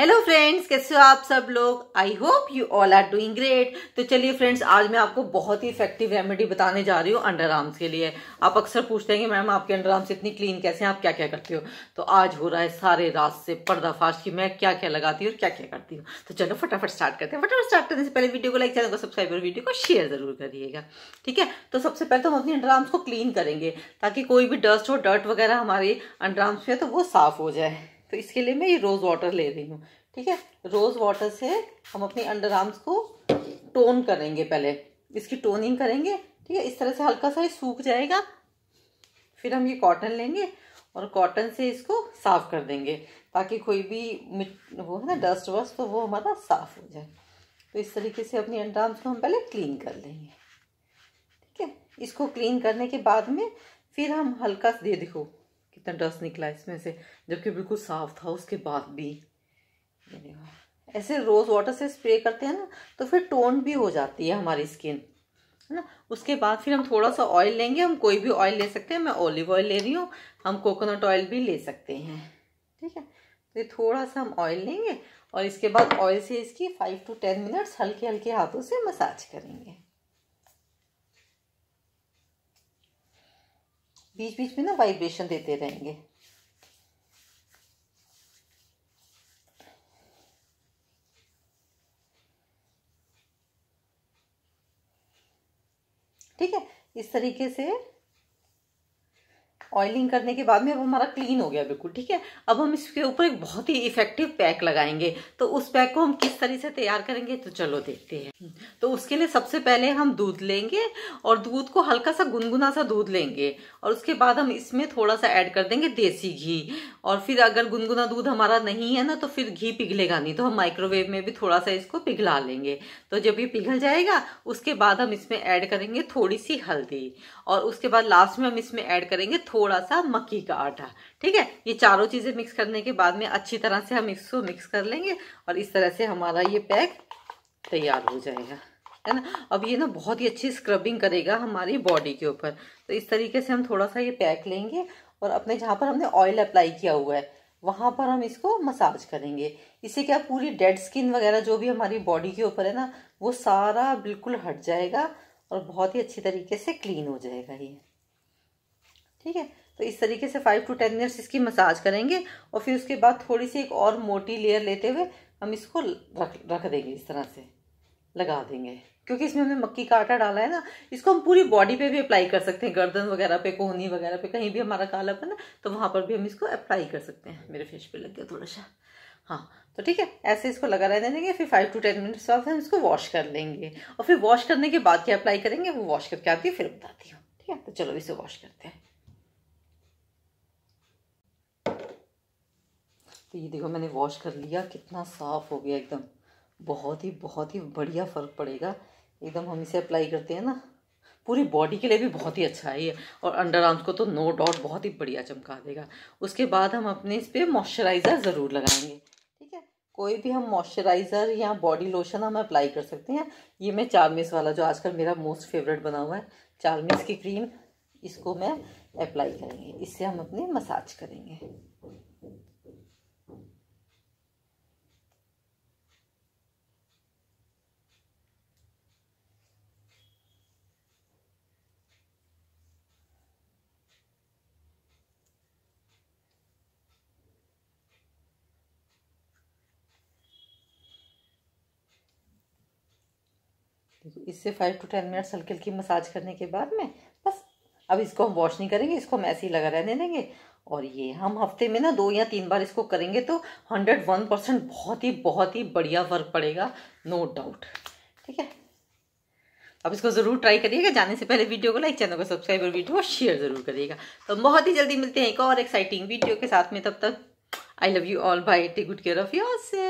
hello friends कैसे हो आप सब लोग I hope you all are doing great तो चलिए फ्रेंड्स आज मैं आपको बहुत ही इफेक्टिव रेमेडी बताने जा रही हूँ अंडर आर्म्स के लिए आप अक्सर पूछते हैं कि मैम आपके अंडर आर्म्स इतनी क्लीन कैसे हैं आप क्या क्या करती हो तो आज हो रहा है सारे रात से पर्दाफाश की मैं क्या क्या लगाती हूँ और क्या क्या करती हूँ तो चलो फटाफट स्टार्ट करते हैं फटाफट स्टार्ट करने से पहले वीडियो को लाइक चैनल को सब्सक्राइब और वीडियो को शेयर जरूर करिएगा ठीक है तो सबसे पहले तो हम अपने अंडर आर्म्स को क्लीन करेंगे ताकि कोई भी डस्ट हो डर्ट वगैरह हमारे अंडर आर्म्स में तो वो साफ हो जाए तो इसके लिए मैं ये रोज़ वाटर ले रही हूँ ठीक है रोज़ वाटर से हम अपने अंडर आर्म्स को टोन करेंगे पहले इसकी टोनिंग करेंगे ठीक है इस तरह से हल्का सा ये सूख जाएगा फिर हम ये कॉटन लेंगे और कॉटन से इसको साफ़ कर देंगे ताकि कोई भी वो है ना डस्ट वस्ट तो वो हमारा साफ़ हो जाए तो इस तरीके से अपनी अंडर आर्म्स को हम पहले क्लीन कर लेंगे ठीक है इसको क्लीन करने के बाद में फिर हम हल्का दे देखो कितना डस्ट निकला इसमें से जबकि बिल्कुल साफ था उसके बाद भी ऐसे रोज़ वाटर से स्प्रे करते हैं ना तो फिर टोन भी हो जाती है हमारी स्किन है ना उसके बाद फिर हम थोड़ा सा ऑयल लेंगे हम कोई भी ऑयल ले सकते हैं मैं ऑलिव ऑयल ले रही हूँ हम कोकोनट ऑयल भी ले सकते हैं ठीक है तो ये थोड़ा सा हम ऑयल लेंगे और इसके बाद ऑयल से इसकी फाइव टू टेन मिनट्स हल्के हल्के हाथों से मसाज करेंगे बीच बीच में ना वाइब्रेशन देते रहेंगे ठीक है इस तरीके से ऑयलिंग करने के बाद में अब हमारा क्लीन हो गया बिल्कुल ठीक है अब हम इसके ऊपर एक बहुत ही इफेक्टिव पैक लगाएंगे तो उस पैक को हम किस तरह से तैयार करेंगे तो चलो देखते हैं हम्म, तो उसके लिए सबसे पहले हम दूध लेंगे और दूध को हल्का सा गुनगुना सा दूध लेंगे और उसके बाद हम इसमें थोड़ा सा ऐड कर देंगे देसी घी और फिर अगर गुनगुना दूध हमारा नहीं है ना तो फिर घी पिघलेगा नहीं तो हम माइक्रोवेव में भी थोड़ा सा इसको पिघला लेंगे तो जब ये पिघल जाएगा उसके बाद हम इसमें ऐड करेंगे थोड़ी सी हल्दी और उसके बाद लास्ट में हम इसमें ऐड करेंगे थोड़ा सा मक्की का आटा ठीक है ये चारों चीज़ें मिक्स करने के बाद में अच्छी तरह से हम इसको मिक्स कर लेंगे और इस तरह से हमारा ये पैक तैयार हो जाएगा है ना अब ये ना बहुत ही अच्छी स्क्रबिंग करेगा हमारी बॉडी के ऊपर तो इस तरीके से हम थोड़ा सा ये पैक लेंगे और अपने जहाँ पर हमने ऑयल अप्लाई किया हुआ है वहाँ पर हम इसको मसाज करेंगे इससे क्या पूरी डेड स्किन वगैरह जो भी हमारी बॉडी के ऊपर है ना वो सारा बिल्कुल हट जाएगा और बहुत ही अच्छी तरीके से क्लीन हो जाएगा ये ठीक है तो इस तरीके से फाइव टू टेन मिनट्स इसकी मसाज करेंगे और फिर उसके बाद थोड़ी सी एक और मोटी लेयर लेते हुए हम इसको रख रख देंगे इस तरह से लगा देंगे क्योंकि इसमें हमने मक्की का आटा डाला है ना इसको हम पूरी बॉडी पे भी अप्लाई कर सकते हैं गर्दन वगैरह पे कोहनी वगैरह पे कहीं भी हमारा कालापन है तो वहाँ पर भी हम इसको अप्लाई कर सकते हैं मेरे फेस पे लग गया थोड़ा सा हाँ तो ठीक है ऐसे इसको लगा रहने देंगे फिर फाइव टू टेन मिनट्स बाद हम इसको वॉश कर लेंगे और फिर वॉश करने के बाद क्या अप्लाई करेंगे वो वॉश करके आती है फिर बताती हूँ ठीक है तो चलो इसे वॉश करते हैं तो ये देखो मैंने वॉश कर लिया कितना साफ़ हो गया एकदम बहुत ही बहुत ही बढ़िया फ़र्क पड़ेगा एकदम हम इसे अप्लाई करते हैं ना पूरी बॉडी के लिए भी बहुत ही अच्छा है ये और अंडर आर्म्स को तो नो डाउट बहुत ही बढ़िया चमका देगा उसके बाद हम अपने इस पर मॉइस्चराइज़र ज़रूर लगाएंगे ठीक है कोई भी हम मॉइस्चराइज़र या बॉडी लोशन हम अप्लाई कर सकते हैं ये मैं चारमिस वाला जो आजकल मेरा मोस्ट फेवरेट बना हुआ है चारमिस की क्रीम इसको मैं अप्लाई करेंगे इससे हम अपनी मसाज करेंगे देखो इससे फाइव टू टेन मिनट्स हल्की हल्की मसाज करने के बाद में बस अब इसको हम वॉश नहीं करेंगे इसको हम ऐसे ही लगा रहने देंगे और ये हम हफ्ते में ना दो या तीन बार इसको करेंगे तो हंड्रेड वन परसेंट बहुत ही बहुत ही बढ़िया वर्क पड़ेगा नो डाउट ठीक है अब इसको ज़रूर ट्राई करिएगा जाने से पहले वीडियो को लाइक चैनल को सब्सक्राइब और वीडियो को शेयर ज़रूर करिएगा तो बहुत ही जल्दी मिलते हैं एक और एक्साइटिंग वीडियो के साथ में तब तक I love you all bye take good care of your